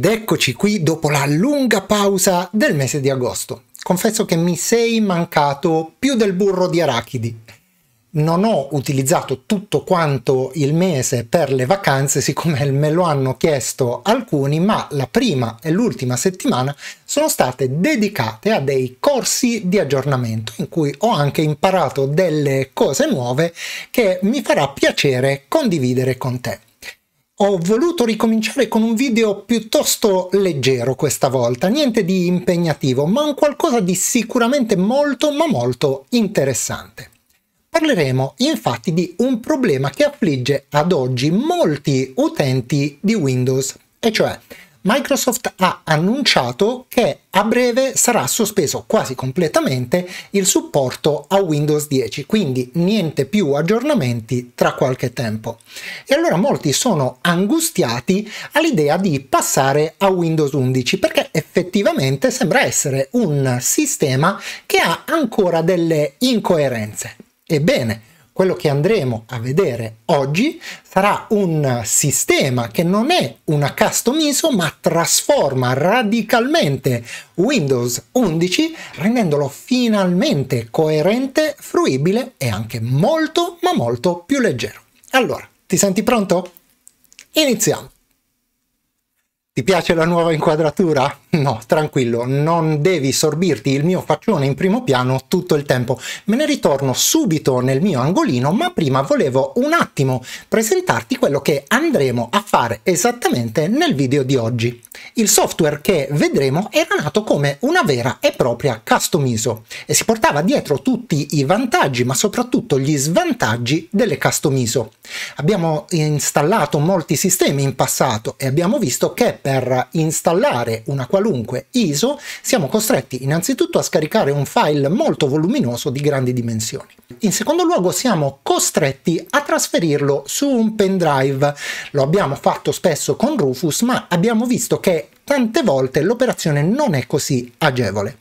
Ed eccoci qui dopo la lunga pausa del mese di agosto. Confesso che mi sei mancato più del burro di arachidi. Non ho utilizzato tutto quanto il mese per le vacanze, siccome me lo hanno chiesto alcuni, ma la prima e l'ultima settimana sono state dedicate a dei corsi di aggiornamento in cui ho anche imparato delle cose nuove che mi farà piacere condividere con te ho voluto ricominciare con un video piuttosto leggero questa volta, niente di impegnativo, ma un qualcosa di sicuramente molto ma molto interessante. Parleremo infatti di un problema che affligge ad oggi molti utenti di Windows, e cioè Microsoft ha annunciato che a breve sarà sospeso quasi completamente il supporto a Windows 10, quindi niente più aggiornamenti tra qualche tempo. E allora molti sono angustiati all'idea di passare a Windows 11 perché effettivamente sembra essere un sistema che ha ancora delle incoerenze. Ebbene, quello che andremo a vedere oggi sarà un sistema che non è una custom ISO ma trasforma radicalmente Windows 11 rendendolo finalmente coerente, fruibile e anche molto ma molto più leggero. Allora, ti senti pronto? Iniziamo! Ti piace la nuova inquadratura? No, tranquillo, non devi sorbirti il mio faccione in primo piano tutto il tempo. Me ne ritorno subito nel mio angolino, ma prima volevo un attimo presentarti quello che andremo a fare esattamente nel video di oggi. Il software che vedremo era nato come una vera e propria custom ISO e si portava dietro tutti i vantaggi, ma soprattutto gli svantaggi delle custom ISO. Abbiamo installato molti sistemi in passato e abbiamo visto che per per installare una qualunque ISO siamo costretti innanzitutto a scaricare un file molto voluminoso di grandi dimensioni. In secondo luogo siamo costretti a trasferirlo su un pendrive. Lo abbiamo fatto spesso con Rufus ma abbiamo visto che tante volte l'operazione non è così agevole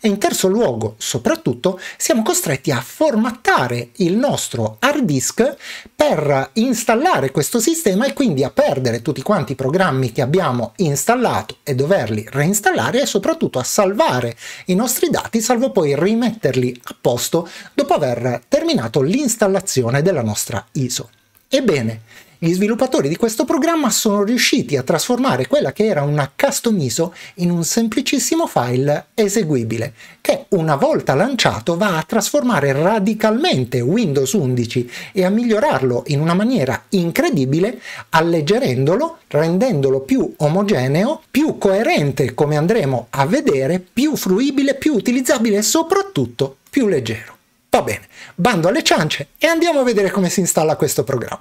e in terzo luogo, soprattutto, siamo costretti a formattare il nostro hard disk per installare questo sistema e quindi a perdere tutti quanti i programmi che abbiamo installato e doverli reinstallare e soprattutto a salvare i nostri dati, salvo poi rimetterli a posto dopo aver terminato l'installazione della nostra ISO. Ebbene, gli sviluppatori di questo programma sono riusciti a trasformare quella che era una custom ISO in un semplicissimo file eseguibile, che una volta lanciato va a trasformare radicalmente Windows 11 e a migliorarlo in una maniera incredibile, alleggerendolo, rendendolo più omogeneo, più coerente, come andremo a vedere, più fruibile, più utilizzabile e soprattutto più leggero. Va bene, bando alle ciance e andiamo a vedere come si installa questo programma.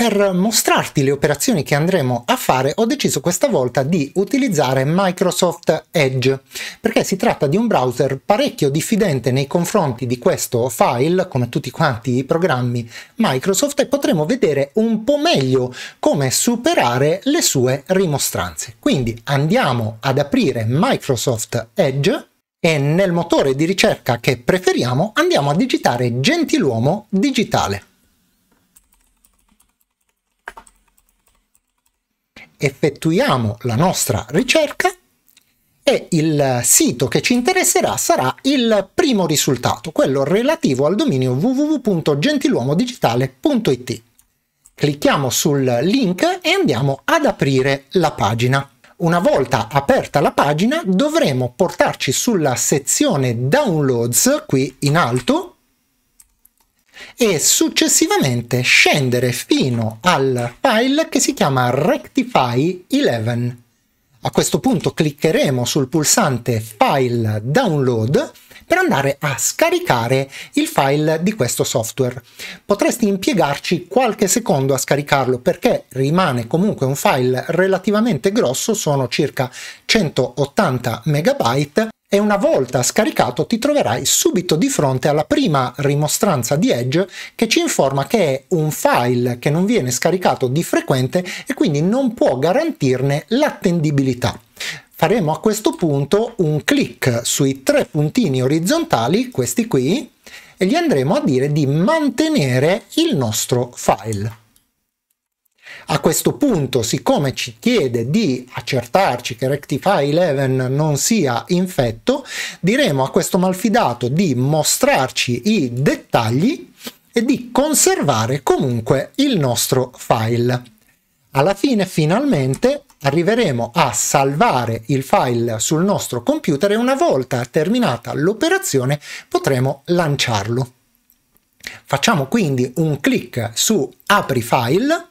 Per mostrarti le operazioni che andremo a fare ho deciso questa volta di utilizzare Microsoft Edge perché si tratta di un browser parecchio diffidente nei confronti di questo file come tutti quanti i programmi Microsoft e potremo vedere un po' meglio come superare le sue rimostranze. Quindi andiamo ad aprire Microsoft Edge e nel motore di ricerca che preferiamo andiamo a digitare Gentiluomo Digitale. effettuiamo la nostra ricerca e il sito che ci interesserà sarà il primo risultato, quello relativo al dominio www.gentiluomodigitale.it. Clicchiamo sul link e andiamo ad aprire la pagina. Una volta aperta la pagina dovremo portarci sulla sezione Downloads qui in alto e successivamente scendere fino al file che si chiama Rectify 11. A questo punto cliccheremo sul pulsante File Download per andare a scaricare il file di questo software. Potresti impiegarci qualche secondo a scaricarlo perché rimane comunque un file relativamente grosso, sono circa 180 MB e una volta scaricato ti troverai subito di fronte alla prima rimostranza di Edge che ci informa che è un file che non viene scaricato di frequente e quindi non può garantirne l'attendibilità. Faremo a questo punto un clic sui tre puntini orizzontali, questi qui, e gli andremo a dire di mantenere il nostro file. A questo punto, siccome ci chiede di accertarci che Rectify 11 non sia infetto, diremo a questo malfidato di mostrarci i dettagli e di conservare comunque il nostro file. Alla fine, finalmente, arriveremo a salvare il file sul nostro computer e una volta terminata l'operazione potremo lanciarlo. Facciamo quindi un clic su Apri file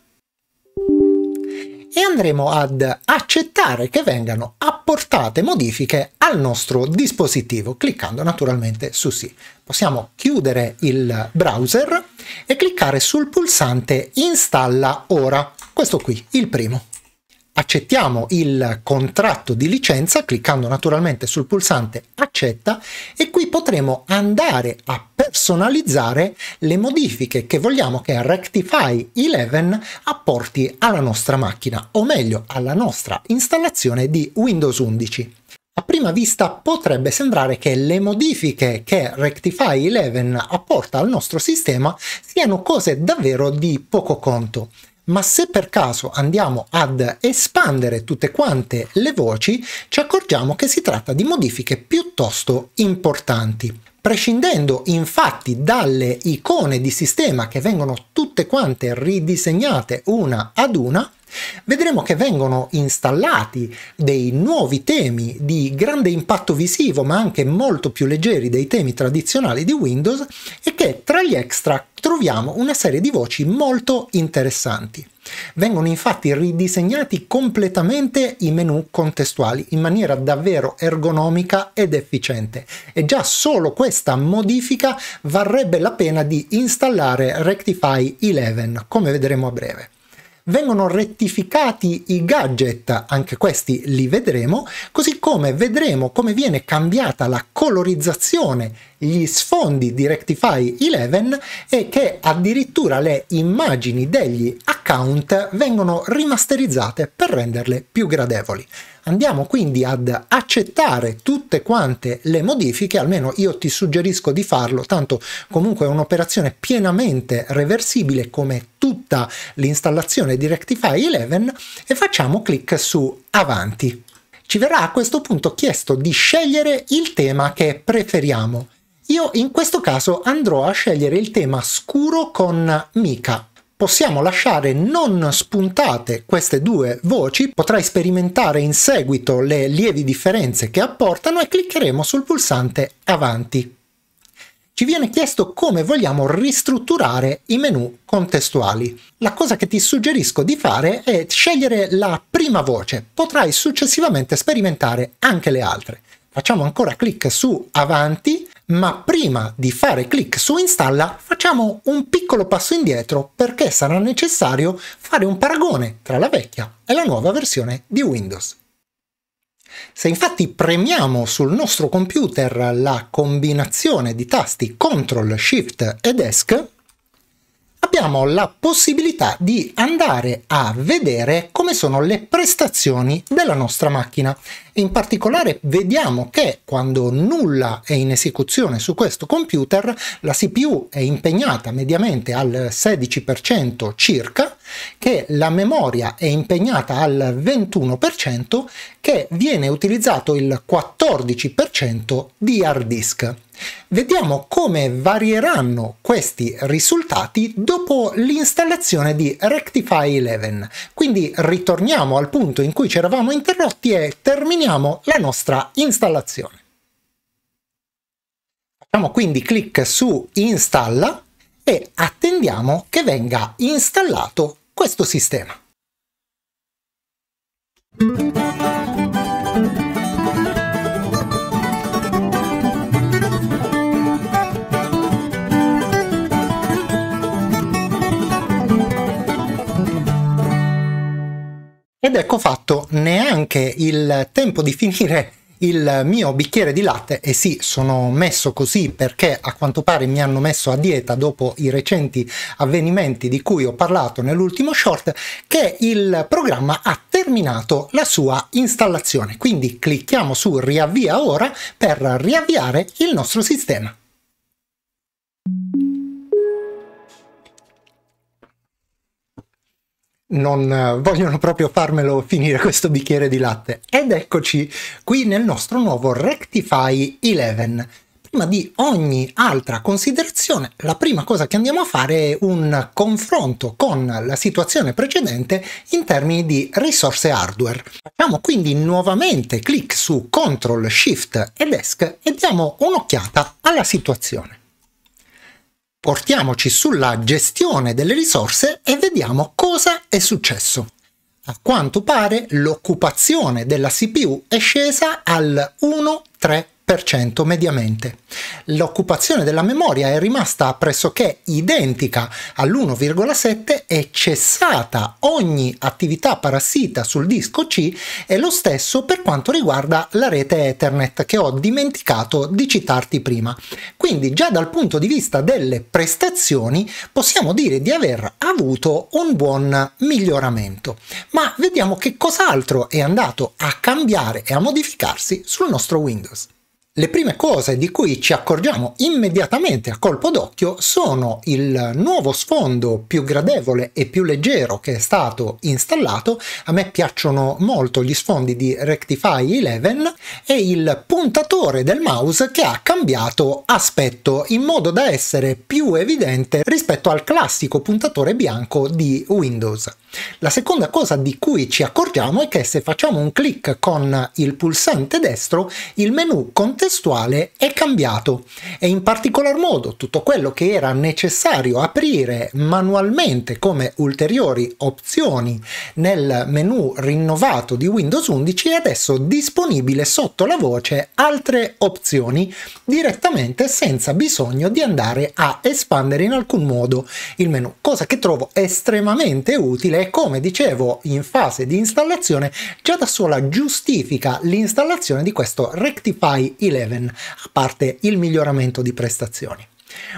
e andremo ad accettare che vengano apportate modifiche al nostro dispositivo cliccando naturalmente su sì. Possiamo chiudere il browser e cliccare sul pulsante installa ora, questo qui, il primo accettiamo il contratto di licenza cliccando naturalmente sul pulsante accetta e qui potremo andare a personalizzare le modifiche che vogliamo che Rectify 11 apporti alla nostra macchina o meglio alla nostra installazione di Windows 11. A prima vista potrebbe sembrare che le modifiche che Rectify 11 apporta al nostro sistema siano cose davvero di poco conto ma se per caso andiamo ad espandere tutte quante le voci, ci accorgiamo che si tratta di modifiche piuttosto importanti. Prescindendo infatti dalle icone di sistema che vengono tutte quante ridisegnate una ad una, vedremo che vengono installati dei nuovi temi di grande impatto visivo ma anche molto più leggeri dei temi tradizionali di Windows e che tra gli extra troviamo una serie di voci molto interessanti. Vengono infatti ridisegnati completamente i menu contestuali in maniera davvero ergonomica ed efficiente e già solo questa modifica varrebbe la pena di installare Rectify 11 come vedremo a breve vengono rettificati i gadget, anche questi li vedremo, così come vedremo come viene cambiata la colorizzazione, gli sfondi di Rectify 11 e che addirittura le immagini degli account vengono rimasterizzate per renderle più gradevoli. Andiamo quindi ad accettare tutte quante le modifiche, almeno io ti suggerisco di farlo, tanto comunque è un'operazione pienamente reversibile come tutta l'installazione di Rectify 11 e facciamo clic su Avanti. Ci verrà a questo punto chiesto di scegliere il tema che preferiamo. Io in questo caso andrò a scegliere il tema scuro con mica. Possiamo lasciare non spuntate queste due voci, potrai sperimentare in seguito le lievi differenze che apportano e cliccheremo sul pulsante avanti ci viene chiesto come vogliamo ristrutturare i menu contestuali. La cosa che ti suggerisco di fare è scegliere la prima voce, potrai successivamente sperimentare anche le altre. Facciamo ancora clic su avanti, ma prima di fare clic su installa facciamo un piccolo passo indietro perché sarà necessario fare un paragone tra la vecchia e la nuova versione di Windows. Se infatti premiamo sul nostro computer la combinazione di tasti Ctrl, Shift ed ESC, abbiamo la possibilità di andare a vedere come sono le prestazioni della nostra macchina. In particolare vediamo che quando nulla è in esecuzione su questo computer, la CPU è impegnata mediamente al 16% circa, che la memoria è impegnata al 21%, che viene utilizzato il 14% di hard disk. Vediamo come varieranno questi risultati dopo l'installazione di Rectify 11. Quindi ritorniamo al punto in cui ci eravamo interrotti e terminiamo la nostra installazione. Facciamo quindi clic su Installa e attendiamo che venga installato questo sistema. Ed ecco fatto neanche il tempo di finire il mio bicchiere di latte e sì sono messo così perché a quanto pare mi hanno messo a dieta dopo i recenti avvenimenti di cui ho parlato nell'ultimo short che il programma ha terminato la sua installazione quindi clicchiamo su riavvia ora per riavviare il nostro sistema non eh, vogliono proprio farmelo finire questo bicchiere di latte. Ed eccoci qui nel nostro nuovo Rectify 11. Prima di ogni altra considerazione, la prima cosa che andiamo a fare è un confronto con la situazione precedente in termini di risorse hardware. Facciamo quindi nuovamente clic su Ctrl Shift ed Esc e diamo un'occhiata alla situazione. Portiamoci sulla gestione delle risorse e vediamo cosa è successo. A quanto pare l'occupazione della CPU è scesa al 1,3% mediamente. L'occupazione della memoria è rimasta pressoché identica all'1,7 è cessata ogni attività parassita sul disco C e lo stesso per quanto riguarda la rete Ethernet che ho dimenticato di citarti prima. Quindi già dal punto di vista delle prestazioni possiamo dire di aver avuto un buon miglioramento. Ma vediamo che cos'altro è andato a cambiare e a modificarsi sul nostro Windows. Le prime cose di cui ci accorgiamo immediatamente a colpo d'occhio sono il nuovo sfondo più gradevole e più leggero che è stato installato, a me piacciono molto gli sfondi di Rectify 11 e il puntatore del mouse che ha cambiato aspetto in modo da essere più evidente rispetto al classico puntatore bianco di Windows. La seconda cosa di cui ci accorgiamo è che se facciamo un clic con il pulsante destro il menu contiene testuale è cambiato e in particolar modo tutto quello che era necessario aprire manualmente come ulteriori opzioni nel menu rinnovato di Windows 11 è adesso disponibile sotto la voce altre opzioni direttamente senza bisogno di andare a espandere in alcun modo il menu, cosa che trovo estremamente utile e come dicevo in fase di installazione già da sola giustifica l'installazione di questo Rectify 11 a parte il miglioramento di prestazioni.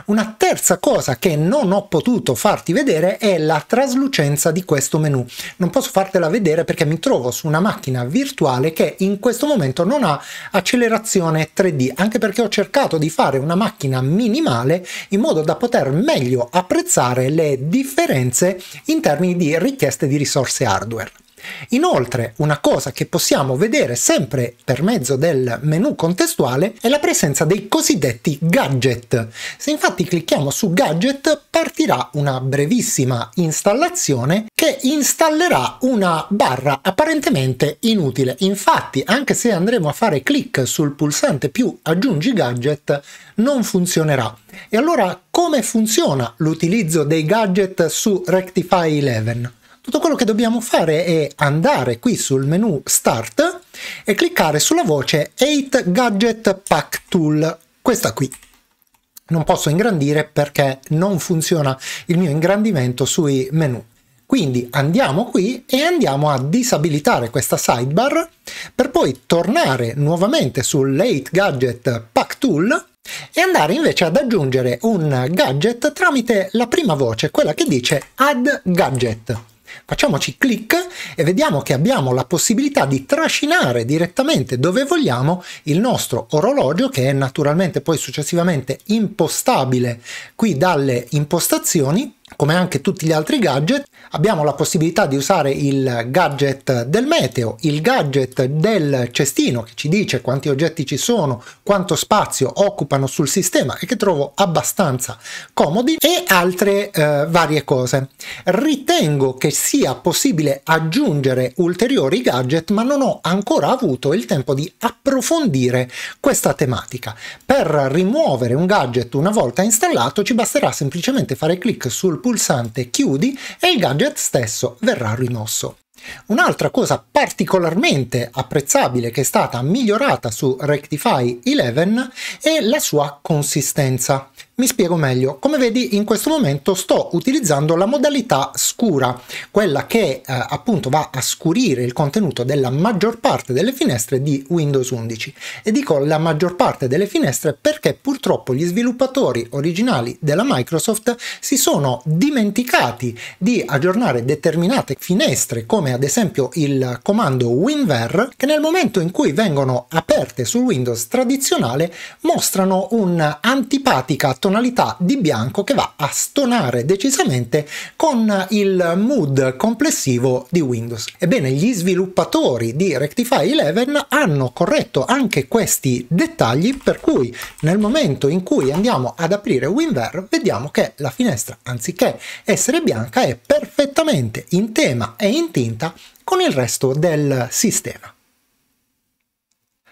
Una terza cosa che non ho potuto farti vedere è la traslucenza di questo menu. Non posso fartela vedere perché mi trovo su una macchina virtuale che in questo momento non ha accelerazione 3D, anche perché ho cercato di fare una macchina minimale in modo da poter meglio apprezzare le differenze in termini di richieste di risorse hardware. Inoltre, una cosa che possiamo vedere sempre per mezzo del menu contestuale è la presenza dei cosiddetti gadget. Se infatti clicchiamo su gadget partirà una brevissima installazione che installerà una barra apparentemente inutile. Infatti, anche se andremo a fare clic sul pulsante più aggiungi gadget, non funzionerà. E allora come funziona l'utilizzo dei gadget su Rectify 11? tutto quello che dobbiamo fare è andare qui sul menu Start e cliccare sulla voce 8 Gadget Pack Tool, questa qui. Non posso ingrandire perché non funziona il mio ingrandimento sui menu. Quindi andiamo qui e andiamo a disabilitare questa sidebar per poi tornare nuovamente sull'8 Gadget Pack Tool e andare invece ad aggiungere un gadget tramite la prima voce, quella che dice Add Gadget. Facciamoci clic e vediamo che abbiamo la possibilità di trascinare direttamente dove vogliamo il nostro orologio che è naturalmente poi successivamente impostabile qui dalle impostazioni come anche tutti gli altri gadget, abbiamo la possibilità di usare il gadget del meteo, il gadget del cestino che ci dice quanti oggetti ci sono, quanto spazio occupano sul sistema e che trovo abbastanza comodi e altre eh, varie cose. Ritengo che sia possibile aggiungere ulteriori gadget ma non ho ancora avuto il tempo di approfondire questa tematica. Per rimuovere un gadget una volta installato ci basterà semplicemente fare clic sul pulsante chiudi e il gadget stesso verrà rimosso. Un'altra cosa particolarmente apprezzabile che è stata migliorata su Rectify 11 è la sua consistenza. Mi spiego meglio. Come vedi in questo momento sto utilizzando la modalità scura, quella che eh, appunto va a scurire il contenuto della maggior parte delle finestre di Windows 11. E dico la maggior parte delle finestre perché purtroppo gli sviluppatori originali della Microsoft si sono dimenticati di aggiornare determinate finestre come ad esempio il comando WinVer che nel momento in cui vengono aperte su Windows tradizionale mostrano un'antipatica tonalità tonalità di bianco che va a stonare decisamente con il mood complessivo di Windows. Ebbene, gli sviluppatori di Rectify 11 hanno corretto anche questi dettagli per cui nel momento in cui andiamo ad aprire WinVer vediamo che la finestra anziché essere bianca è perfettamente in tema e in tinta con il resto del sistema.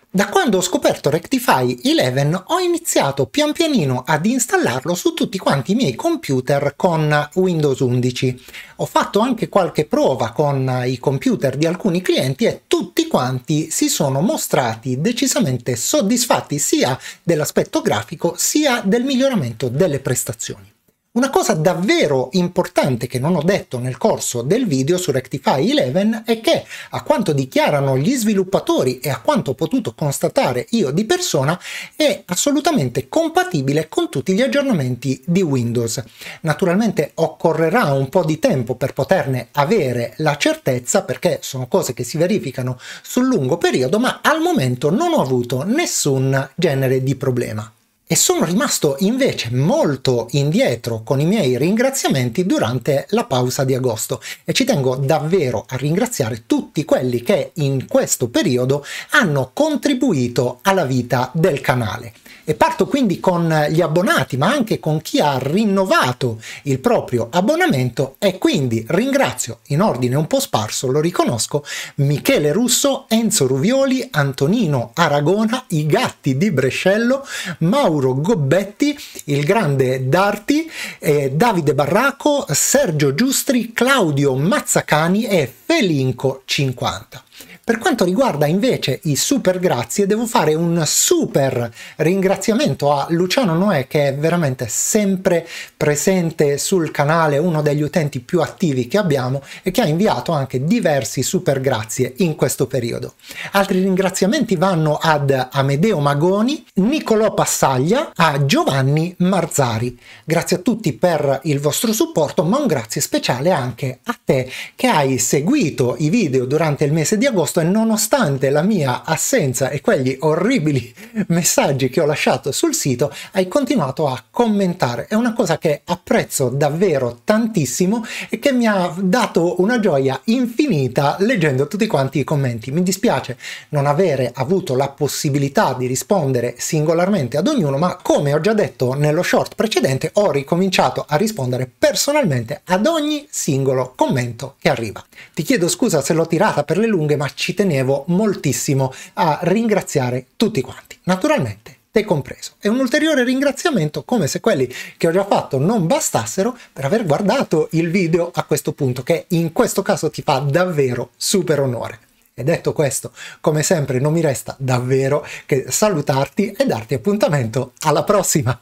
Da quando ho scoperto Rectify 11 ho iniziato pian pianino ad installarlo su tutti quanti i miei computer con Windows 11. Ho fatto anche qualche prova con i computer di alcuni clienti e tutti quanti si sono mostrati decisamente soddisfatti sia dell'aspetto grafico sia del miglioramento delle prestazioni. Una cosa davvero importante che non ho detto nel corso del video su Rectify 11 è che, a quanto dichiarano gli sviluppatori e a quanto ho potuto constatare io di persona, è assolutamente compatibile con tutti gli aggiornamenti di Windows. Naturalmente occorrerà un po' di tempo per poterne avere la certezza perché sono cose che si verificano sul lungo periodo, ma al momento non ho avuto nessun genere di problema e sono rimasto invece molto indietro con i miei ringraziamenti durante la pausa di agosto e ci tengo davvero a ringraziare tutti quelli che in questo periodo hanno contribuito alla vita del canale. E parto quindi con gli abbonati, ma anche con chi ha rinnovato il proprio abbonamento e quindi ringrazio in ordine un po' sparso, lo riconosco, Michele Russo, Enzo Ruvioli, Antonino Aragona, I Gatti di Brescello, Mauro Gobbetti, il grande Darti, eh, Davide Barraco, Sergio Giustri, Claudio Mazzacani e Felinco 50. Per quanto riguarda invece i super grazie, devo fare un super ringraziamento a Luciano Noè che è veramente sempre presente sul canale, uno degli utenti più attivi che abbiamo e che ha inviato anche diversi super grazie in questo periodo. Altri ringraziamenti vanno ad Amedeo Magoni, Nicolò Passaglia, a Giovanni Marzari. Grazie a tutti per il vostro supporto, ma un grazie speciale anche a te che hai seguito i video durante il mese di agosto posto e nonostante la mia assenza e quegli orribili messaggi che ho lasciato sul sito, hai continuato a commentare. È una cosa che apprezzo davvero tantissimo e che mi ha dato una gioia infinita leggendo tutti quanti i commenti. Mi dispiace non avere avuto la possibilità di rispondere singolarmente ad ognuno, ma come ho già detto nello short precedente, ho ricominciato a rispondere personalmente ad ogni singolo commento che arriva. Ti chiedo scusa se l'ho tirata per le lunghe, ma ci ci tenevo moltissimo a ringraziare tutti quanti, naturalmente te compreso. E un ulteriore ringraziamento, come se quelli che ho già fatto non bastassero, per aver guardato il video a questo punto, che in questo caso ti fa davvero super onore. E detto questo, come sempre, non mi resta davvero che salutarti e darti appuntamento alla prossima!